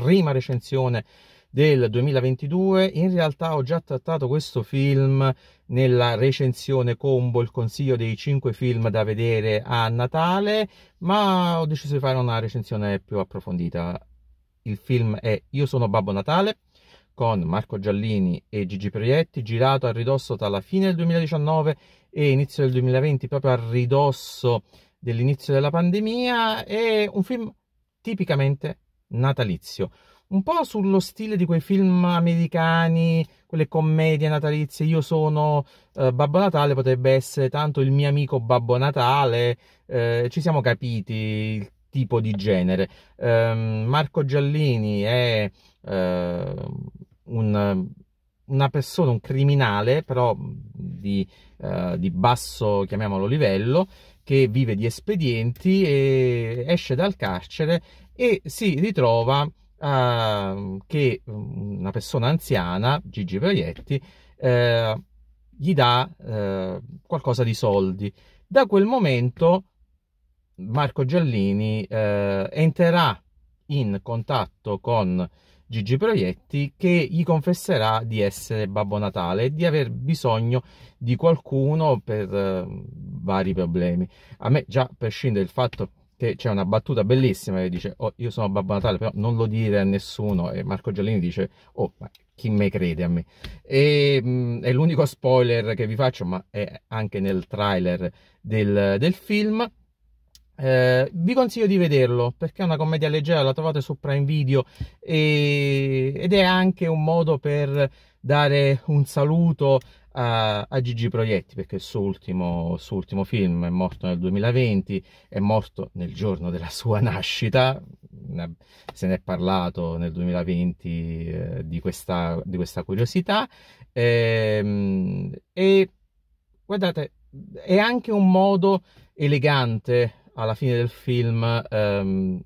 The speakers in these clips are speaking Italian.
prima recensione del 2022. In realtà ho già trattato questo film nella recensione combo, il consiglio dei 5 film da vedere a Natale, ma ho deciso di fare una recensione più approfondita. Il film è Io sono Babbo Natale con Marco Giallini e Gigi Proietti, girato a ridosso dalla fine del 2019 e inizio del 2020, proprio a ridosso dell'inizio della pandemia. È un film tipicamente natalizio. Un po' sullo stile di quei film americani, quelle commedie natalizie, io sono eh, Babbo Natale, potrebbe essere tanto il mio amico Babbo Natale, eh, ci siamo capiti il tipo di genere. Eh, Marco Giallini è eh, un, una persona, un criminale, però di, eh, di basso, chiamiamolo, livello, che vive di espedienti e esce dal carcere e si ritrova eh, che una persona anziana, Gigi Proietti, eh, gli dà eh, qualcosa di soldi. Da quel momento Marco Giallini eh, entrerà in contatto con Gigi Proietti, che gli confesserà di essere Babbo Natale e di aver bisogno di qualcuno per uh, vari problemi. A me già, prescinde scindere il fatto che c'è una battuta bellissima che dice oh, io sono Babbo Natale, però non lo dire a nessuno, e Marco Giallini dice oh, ma chi me crede a me? E, mh, mm, è l'unico spoiler che vi faccio, ma è anche nel trailer del, del film, eh, vi consiglio di vederlo perché è una commedia leggera, la trovate su Prime Video e, ed è anche un modo per dare un saluto a, a Gigi Proietti perché il suo ultimo, suo ultimo film è morto nel 2020, è morto nel giorno della sua nascita, se ne è parlato nel 2020 eh, di, questa, di, questa, curiosità eh, e guardate è anche un modo elegante alla fine del film ehm,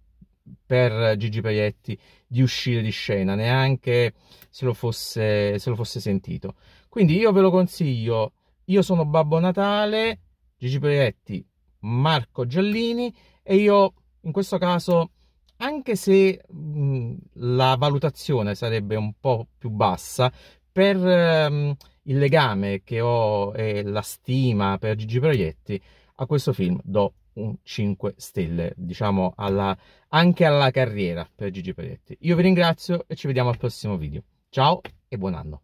per Gigi Proietti di uscire di scena, neanche se lo, fosse, se lo fosse sentito. Quindi io ve lo consiglio, io sono Babbo Natale, Gigi Proietti, Marco Giallini e io in questo caso anche se mh, la valutazione sarebbe un po' più bassa, per mh, ehm, il legame che ho e la stima per Gigi Proietti, a questo film do un 5 stelle, diciamo alla, anche alla carriera per Gigi Peretti. Io vi ringrazio e ci vediamo al prossimo video. Ciao e buon anno!